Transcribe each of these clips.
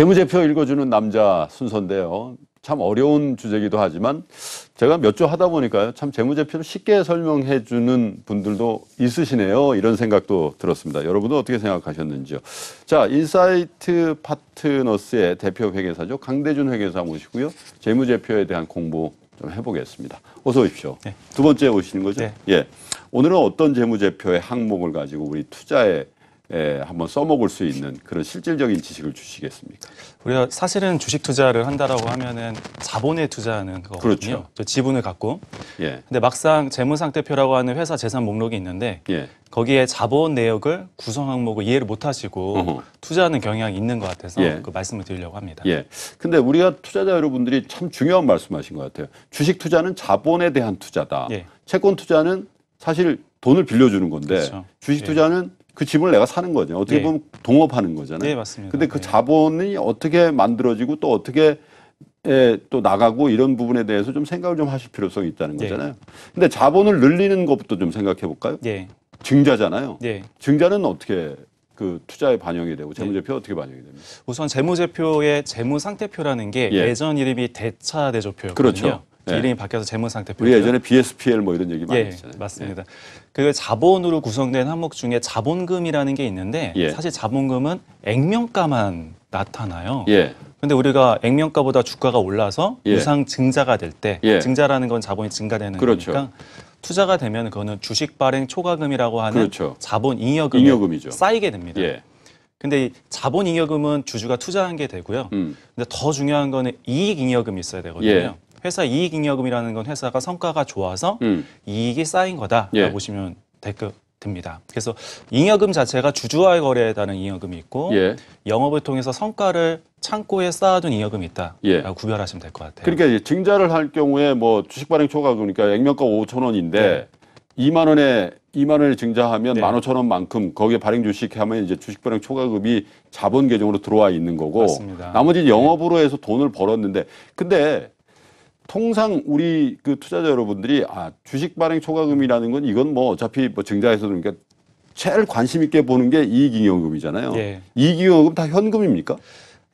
재무제표 읽어주는 남자 순서인데요. 참 어려운 주제기도 이 하지만 제가 몇 주 하다 보니까요. 참 재무제표를 쉽게 설명해 주는 분들도 있으시네요. 이런 생각도 들었습니다. 여러분은 어떻게 생각하셨는지요. 자, 인사이트 파트너스의 대표 회계사죠. 강대준 회계사 모시고요. 재무제표에 대한 공부 좀 해보겠습니다. 어서 오십시오. 네. 두 번째 오시는 거죠? 네. 예. 오늘은 어떤 재무제표의 항목을 가지고 우리 투자에 예, 한번 써먹을 수 있는 그런 실질적인 지식을 주시겠습니까? 우리가 사실은 주식 투자를 한다라고 하면은 자본에 투자하는 거거든요. 그렇죠. 저 지분을 갖고. 예. 근데 막상 재무상태표라고 하는 회사 재산 목록이 있는데 예. 거기에 자본 내역을 구성 항목을 이해를 못하시고 투자하는 경향이 있는 것 같아서 예. 그 말씀을 드리려고 합니다. 예. 근데 우리가 투자자 여러분들이 참 중요한 말씀하신 것 같아요. 주식 투자는 자본에 대한 투자다. 예. 채권 투자는 사실 돈을 빌려주는 건데 그렇죠. 주식 예. 투자는 그 집을 내가 사는 거죠. 어떻게 네. 보면 동업하는 거잖아요. 네, 맞습니다. 근데 그 예. 자본이 어떻게 만들어지고 또 어떻게 예, 또 나가고 이런 부분에 대해서 좀 생각을 좀 하실 필요성이 있다는 거잖아요. 근데 자본을 늘리는 것부터 좀 생각해 볼까요? 네. 증자잖아요. 네. 증자는 어떻게 그 투자에 반영이 되고 재무제표 네. 어떻게 반영이 됩니까? 우선 재무제표의 재무상태표라는 게 예. 예전 이름이 대차대조표였거든요. 그렇죠. 네. 이름이 바뀌어서 재무상태표. 우리 예전에 BSPL 뭐 이런 얘기 많이 예, 했잖아요. 맞습니다. 예. 그 자본으로 구성된 항목 중에 자본금이라는 게 있는데 예. 사실 자본금은 액면가만 나타나요. 예. 근데 우리가 액면가보다 주가가 올라서 예. 유상 증자가 될때 예. 증자라는 건 자본이 증가되는 그렇죠. 거니까 투자가 되면 그거는 주식 발행 초과금이라고 하는 그렇죠. 자본 잉여금이 잉여금이죠. 쌓이게 됩니다. 예. 근데 이 자본 잉여금은 주주가 투자한 게 되고요. 음. 근데 더 중요한 거는 이익 잉여금이 있어야 되거든요. 예. 회사 이익잉여금이라는 건 회사가 성과가 좋아서 음. 이익이 쌓인 거다라고 예. 보시면 될것 됩니다. 그래서 잉여금 자체가 주주와의 거래에 따른 잉여금이 있고 예. 영업을 통해서 성과를 창고에 쌓아둔 잉여금이 예. 있다라고 예. 구별하시면 될 것 같아요. 그러니까 이제 증자를 할 경우에 뭐 주식 발행 초과 금 그러니까 액면가 5천 원인데 네. 2만 원에 2만 원을 증자하면 네. 1 5 0원만큼 거기에 발행 주식하면 이제 주식 발행 초과금이 자본 계정으로 들어와 있는 거고 맞습니다. 나머지 네. 영업으로 해서 돈을 벌었는데 근데 통상 우리 그 투자자 여러분들이 아 주식 발행 초과금이라는 건 이건 뭐 어차피 뭐증자에서도 그러니까 제일 관심 있게 보는 게 이익잉여금이잖아요. 예. 이익잉여금 다 현금입니까?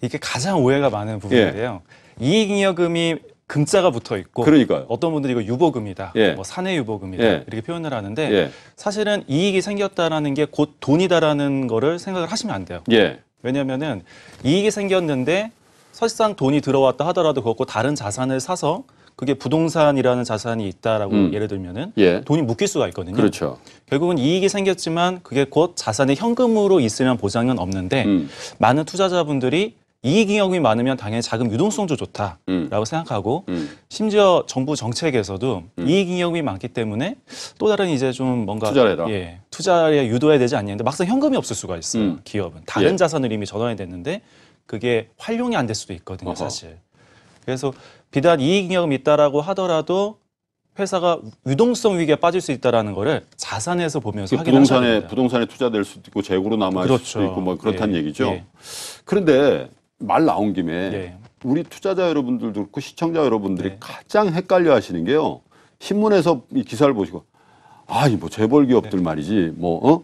이게 가장 오해가 많은 부분인데요. 예. 이익잉여금이 금자가 붙어 있고 그러니까요. 어떤 분들이 이거 유보금이다, 예. 뭐 사내 유보금이다 예. 이렇게 표현을 하는데 예. 사실은 이익이 생겼다라는 게 곧 돈이다라는 거를 생각을 하시면 안 돼요. 예. 왜냐하면은 이익이 생겼는데 사실상 돈이 들어왔다 하더라도 그것고 다른 자산을 사서 그게 부동산이라는 자산이 있다라고 음. 예를 들면은 예. 돈이 묶일 수가 있거든요. 그렇죠. 결국은 이익이 생겼지만 그게 곧자산의 현금으로 있으면 보장은 없는데 음. 많은 투자자분들이 이익잉여금이 많으면 당연히 자금 유동성도 좋다라고 음. 생각하고 음. 심지어 정부 정책에서도 음. 이익잉여금이 많기 때문에 또 다른 이제 좀 뭔가 투자해라. 예, 투자에 유도해야 되지 않냐는데 막상 현금이 없을 수가 있어요. 음. 기업은 다른 예. 자산을 이미 전환해야 되는데 그게 활용이 안 될 수도 있거든요, 어허. 사실. 그래서 비단 이익잉여금이 있다라고 하더라도 회사가 유동성 위기에 빠질 수 있다라는 거를 자산에서 보면서 부동산에 부동산에 투자될 수도 있고 재고로 남아 있을 그렇죠. 수도 있고 뭐 그렇다는 예, 얘기죠. 예. 그런데 말 나온 김에 예. 우리 투자자 여러분들도 그렇고 시청자 여러분들이 네. 가장 헷갈려 하시는 게요. 신문에서 이 기사를 보시고 아, 이뭐 재벌 기업들 네. 말이지. 뭐 어?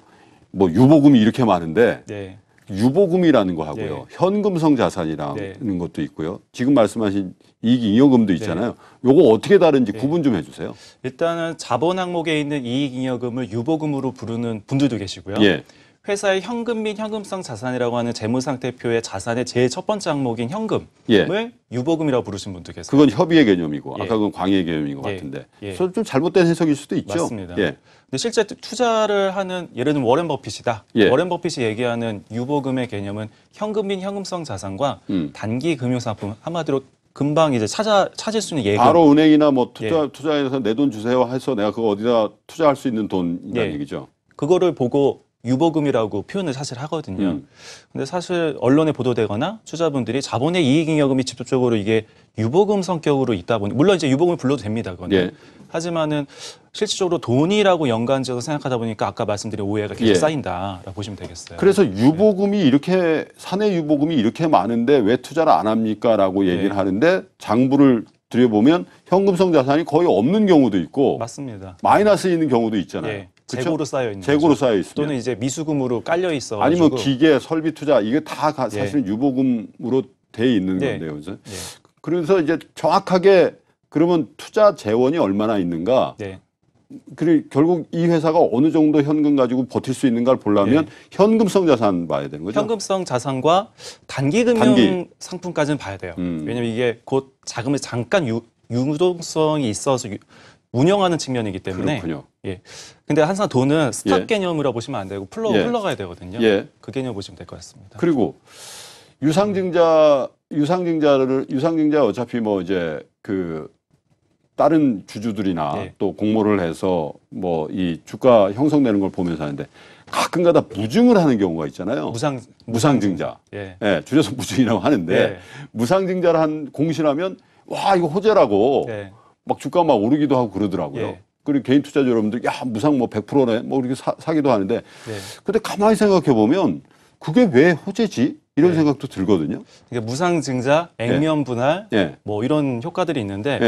뭐 유보금이 이렇게 많은데 네. 유보금이라는 거 하고요. 네. 현금성 자산이라는 네. 것도 있고요. 지금 말씀하신 이익 잉여금도 있잖아요. 네. 요거 어떻게 다른지 네. 구분 좀 해주세요. 일단은 자본 항목에 있는 이익 잉여금을 유보금으로 부르는 분들도 계시고요. 예. 회사의 현금 및 현금성 자산이라고 하는 재무상태표의 자산의 제일 첫 번째 항목인 현금을 예. 유보금이라고 부르신 분도 계세요. 그건 협의의 개념이고 예. 아까 그건 광의의 개념인 것 예. 같은데 예. 좀 잘못된 해석일 수도 있죠. 맞습니다. 예. 근데 실제 투자를 하는 예를 들면 워렌 버핏이다. 예. 워렌 버핏이 얘기하는 유보금의 개념은 현금 및 현금성 자산과 음. 단기 금융상품 한마디로 금방 이제 찾아 찾을 수 있는 예금 바로 은행이나 뭐 예. 투자 예. 투자해서 내 돈 주세요 해서 내가 그거 어디다 투자할 수 있는 돈이라는 예. 얘기죠. 그거를 보고 유보금이라고 표현을 사실 하거든요. 음. 근데 사실 언론에 보도되거나 투자분들이 자본의 이익잉여금이 직접적으로 이게 유보금 성격으로 있다 보니 물론 이제 유보금을 불러도 됩니다. 그거 예. 하지만은 실질적으로 돈이라고 연관적으로 생각하다 보니까 아까 말씀드린 오해가 계속 예. 쌓인다라고 보시면 되겠어요. 그래서 네. 유보금이 네. 이렇게 사내 유보금이 이렇게 많은데 왜 투자를 안 합니까라고 예. 얘기를 네. 하는데 장부를 들여보면 현금성 자산이 거의 없는 경우도 있고 맞습니다. 마이너스 있는 경우도 있잖아요. 예. 그쵸? 재고로 쌓여 있는 재고로 쌓여 있습니다. 또는 이제 미수금으로 깔려 있어 아니면 기계 설비 투자 이게 다 가, 사실 예. 유보금으로 돼 있는 네. 예. 건데요. 그 예. 그래서 이제 정확하게 그러면 투자 재원이 얼마나 있는가? 예. 그리고 결국 이 회사가 어느 정도 현금 가지고 버틸 수 있는가를 보려면 예. 현금성 자산 봐야 되는 거죠. 현금성 자산과 단기 금융 단기. 상품까지는 봐야 돼요. 음. 왜냐면 이게 곧자금의 잠깐 유, 유동성이 있어서 유, 운영하는 측면이기 때문에 그렇군요. 예. 근데 항상 돈은 스탑 예. 개념으로 보시면 안 되고 풀러 예. 흘러가야 되거든요. 예. 그 개념 보시면 될 것 같습니다. 그리고 유상증자 유상증자를 유상증자 어차피 뭐 이제 그 다른 주주들이나 예. 또 공모를 해서 뭐 이 주가 형성되는 걸 보면서 하는데 가끔가다 무증을 하는 경우가 있잖아요. 무상 무상증자. 예. 예 줄여서 무증이라고 하는데 예. 무상증자를 한공신하면와 이거 호재라고. 예. 막 주가 막 오르기도 하고 그러더라고요. 예. 그리고 개인 투자자 여러분들 야 무상 뭐 100%네 뭐 이렇게 사, 사기도 하는데 네. 근데 가만히 생각해 보면 그게 왜 호재지? 이런 네. 생각도 들거든요. 그러니까 무상증자, 예. 액면 분할, 네. 뭐 이런 효과들이 있는데 네.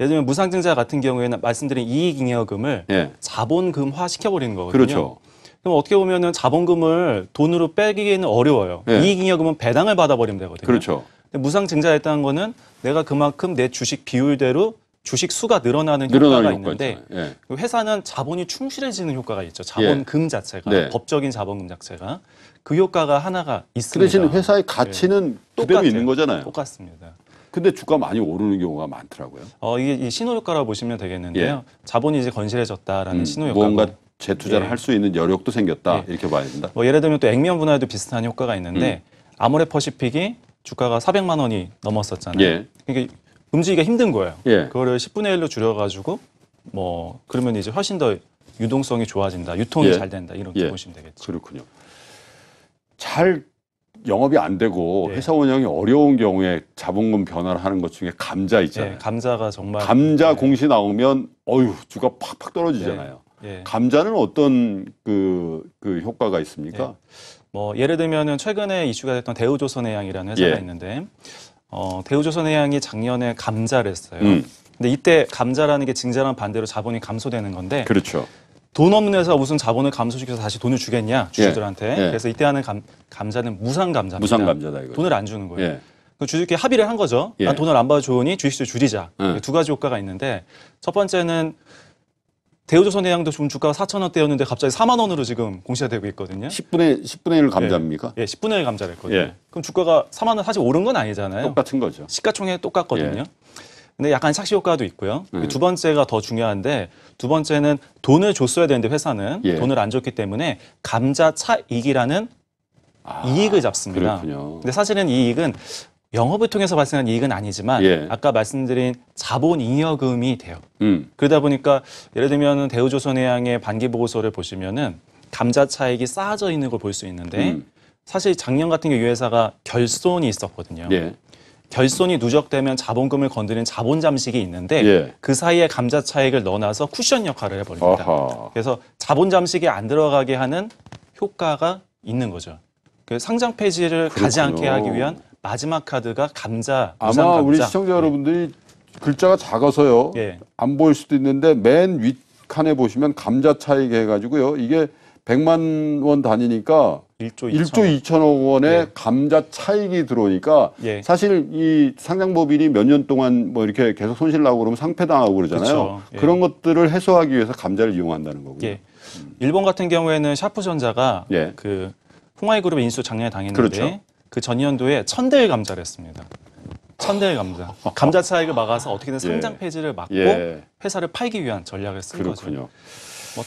예를 들면 무상증자 같은 경우에는 말씀드린 이익잉여금을 자본금화 시켜버리는 거거든요. 그렇죠. 그럼 어떻게 보면은 자본금을 돈으로 빼기에는 어려워요. 이익잉여금은 배당을 받아버리면 되거든요. 그렇죠. 무상증자했다는 거는 내가 그만큼 내 주식 비율대로 주식 수가 늘어나는, 늘어나는 효과가 있는데 예. 그 회사는 자본이 충실해지는 효과가 있죠. 자본금 예. 자체가 네. 법적인 자본금 자체가 그 효과가 하나가 있습니다. 대신 회사의 가치는 그똑같아 예. 있는 거잖아요. 똑같습니다. 근데 주가 많이 오르는 경우가 많더라고요. 어, 이게 이 신호효과라고 보시면 되겠는데요. 예. 자본이 이제 건실해졌다라는 음, 신호효과. 뭔가 재투자를 예. 할수 있는 여력도 생겼다 예. 이렇게 봐야 된다. 뭐 예를 들면 또 액면 분할도 비슷한 효과가 있는데 음. 아모레퍼시픽이 주가가 400만 원이 넘었었잖아요. 예. 그러니까 움직이기가 힘든 거예요. 예. 그거를 10분의 1로 줄여가지고 뭐 그러면 이제 훨씬 더 유동성이 좋아진다, 유통이 예. 잘 된다 이렇게 예. 보시면 되겠죠. 그렇군요. 잘 영업이 안 되고 예. 회사 운영이 어려운 경우에 자본금 변화를 하는 것 중에 감자 예, 있잖아요. 감자가 정말 감자 예. 공시 나오면 어휴 주가 팍팍 떨어지잖아요. 감자는 어떤 그, 그 효과가 있습니까? 뭐 예를 들면은 최근에 이슈가 됐던 대우조선해양이라는 회사가 있는데 어, 대우조선해양이 작년에 감자를 했어요. 음. 근데 이때 감자라는 게 증자랑 반대로 자본이 감소되는 건데 그렇죠. 돈 없는 회사 가 무슨 자본을 감소시켜서 다시 돈을 주겠냐 예. 주주들한테 예, 예. 그래서 이때 하는 감, 감자는 무상 감자입니다. 무상 감자다 이거. 돈을 안 주는 거예요. 예. 그주주끼 합의를 한 거죠. 예. 난 돈을 안 받아주니 주식수 줄이자. 두 가지 효과가 있는데 첫 번째는 대우조선해양도 지금 주가가 4천0원대였는데 갑자기 4만 원으로 지금 공시가 되고 있거든요. 10분의 10분의 1 예. 감자입니까? 예, 10분의 1 감자를 했거든요. 예. 그럼 주가가 4만 원 사실 오른 건 아니잖아요. 똑같은 거죠. 시가총액 똑같거든요. 예. 근데 약간 착시 효과도 있고요. 음. 두 번째가 더 중요한데 두 번째는 돈을 줬어야 되는데 회사는 예. 돈을 안 줬기 때문에 감자 차익이라는 아, 이익을 잡습니다. 그렇군요. 근데 사실은 이익은 영업을 통해서 발생한 이익은 아니지만 예. 아까 말씀드린 자본 잉여금이 돼요. 음. 그러다 보니까 예를 들면 대우조선해양의 반기 보고서를 보시면은 감자 차익이 쌓아져 있는 걸 볼 수 있는데 음. 사실 작년 같은 경우 유회사가 결손이 있었거든요. 예. 결손이 누적되면 자본금을 건드린 자본 잠식이 있는데 예. 그 사이에 감자 차익을 넣어놔서 쿠션 역할을 해버립니다. 아하. 그래서 자본 잠식이 안 들어가게 하는 효과가 있는 거죠. 그 상장 폐지를 그렇군요. 가지 않게 하기 위한 마지막 카드가 감자. 아마 감자. 우리 시청자 예. 여러분들이 글자가 작아서요. 네. 안 보일 수도 있는데 맨윗 칸에 보시면 감자 차익 해가지고요. 이게 100만 원 단위니까 1조 2천억, 2천억 원의 예. 감자 차익이 들어오니까 예. 사실 이 상장법인이 몇 년 동안 뭐 이렇게 계속 손실 나고 그러면 상패당하고 그러잖아요. 그렇죠. 예. 그런 것들을 해소하기 위해서 감자를 이용한다는 거고요. 음. 일본 같은 경우에는 샤프전자가 그 홍화이 그룹의 인수 작년에 당했는데 그렇죠. 그 전년도에 천대일 감자를 했습니다. 천대일 감자. 감자 차익을 막아서 어떻게든 예. 상장 폐지를 막고 예. 회사를 팔기 위한 전략을 쓴 그렇군요. 거죠. 뭐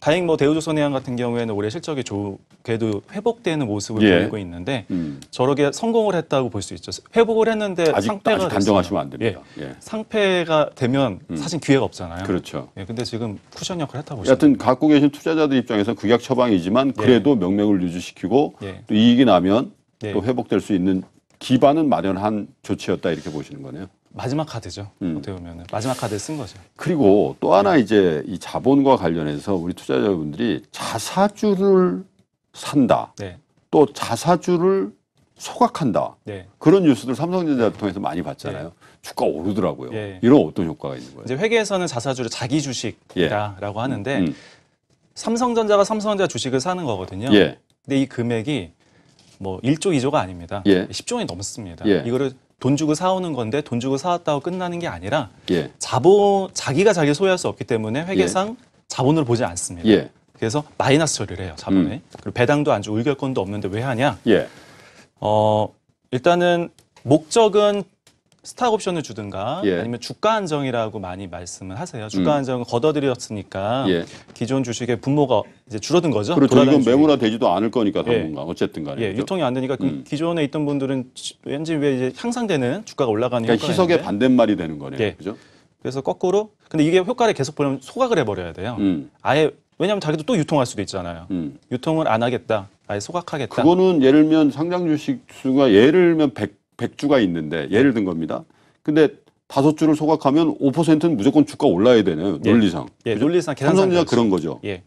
다행히 뭐 대우조선해양 같은 경우에는 올해 실적이 좋게도 회복되는 모습을 예. 보이고 있는데 음. 저렇게 성공을 했다고 볼 수 있죠. 회복을 했는데 아직, 상패가 아직 단정하시면 안 됩니다. 예. 예. 상패가 되면 음. 사실 기회가 없잖아요. 그렇죠. 예, 근데 지금 쿠션 역할을 했다고 보시면 여튼 갖고 계신 투자자들 입장에서 극약 처방이지만 예. 그래도 명맥을 유지시키고 예. 또 이익이 나면 네. 또 회복될 수 있는 기반은 마련한 조치였다 이렇게 보시는 거네요. 마지막 카드죠. 음. 어떻게 보면 마지막 카드 쓴 거죠. 그리고 또 하나 네. 이제 이 자본과 관련해서 우리 투자자분들이 자사주를 산다. 네. 또 자사주를 소각한다. 네. 그런 뉴스들 삼성전자 통해서 많이 봤잖아요. 네. 주가 오르더라고요. 네. 이런 어떤 효과가 있는 거예요? 이제 회계에서는 자사주를 자기 주식이다라고 예. 하는데 음. 음. 삼성전자가 삼성전자 주식을 사는 거거든요. 예. 근데 이 금액이 뭐 1조 2조가 아닙니다. 예. 10조이 원 넘습니다. 예. 이거를 돈 주고 사오는 건데 돈 주고 사왔다고 끝나는 게 아니라 예. 자본 자기가 자기 소유할 수 없기 때문에 회계상 예. 자본으로 보지 않습니다. 예. 그래서 마이너스 처리를 해요 자본에 음. 그리고 배당도 안 주고 의결권도 없는데 왜 하냐? 예. 어 일단은 목적은 스탁 옵션을 주든가 예. 아니면 주가 안정이라고 많이 말씀을 하세요. 주가 음. 안정을 거둬들였으니까 예. 기존 주식의 분모가 이제 줄어든 거죠. 그렇죠. 이건 매물화 되지도 않을 거니까 예. 당분간 예. 어쨌든 간에. 예. 그렇죠? 유통이 안 되니까 그 음. 기존에 있던 분들은 왠지 왜 이제 향상되는 주가가 올라가는 그러니까 희석의 반대말이 되는 거네요. 예. 그죠? 그래서 거꾸로 근데 이게 효과를 계속 보면 소각을 해버려야 돼요. 음. 아예 왜냐하면 자기도 또 유통할 수도 있잖아요. 음. 유통을 안 하겠다. 아예 소각하겠다. 그거는 예를 들 상장 주식 수가 예를 들100 백주가 있는데 예를 든 겁니다. 근데 다섯 주를 소각하면 5%는 무조건 주가 올라야 되는 예. 논리상. 예, 논리상 계산 삼성전자 그런 거죠. 예.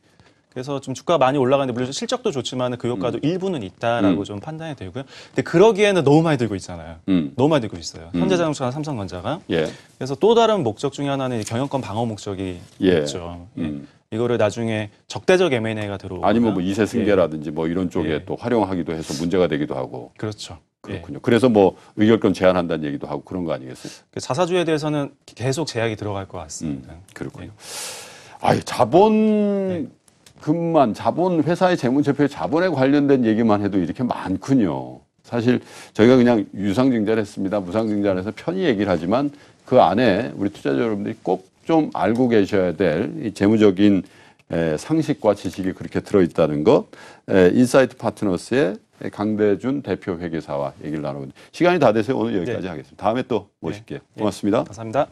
그래서 좀 주가 많이 올라가는데 물론 실적도 좋지만 그 효과도 음. 일부는 있다라고 음. 좀 판단이 되고요. 근데 그러기에는 너무 많이 들고 있잖아요. 음. 너무 많이 들고 있어요. 음. 현대자동차나 삼성전자가. 예. 그래서 또 다른 목적 중에 하나는 경영권 방어 목적이 예. 있죠. 예. 음. 이거를 나중에 적대적 M&A가 들어오고 아니면 뭐 이세 승계라든지 예. 뭐 이런 쪽에 예. 또 활용하기도 해서 문제가 되기도 하고. 그렇죠. 그렇군요. 예. 그래서 뭐 의결권 제한한다는 얘기도 하고 그런 거 아니겠어요? 그 자사주에 대해서는 계속 제약이 들어갈 것 같습니다. 음, 그렇군요. 예. 아, 자본 금만 자본 회사의 재무제표의 자본에 관련된 얘기만 해도 이렇게 많군요. 사실 저희가 그냥 유상증자를 했습니다. 무상증자를 해서 편히 얘기를 하지만 그 안에 우리 투자자 여러분들이 꼭 좀 알고 계셔야 될 이 재무적인 에, 상식과 지식이 그렇게 들어있다는 것, 에, 인사이트 파트너스의 예, 강대준 대표 회계사와 얘기를 나누고 시간이 다 돼서 오늘 여기까지 네. 하겠습니다. 다음에 또 모실게요. 네. 예. 고맙습니다. 감사합니다.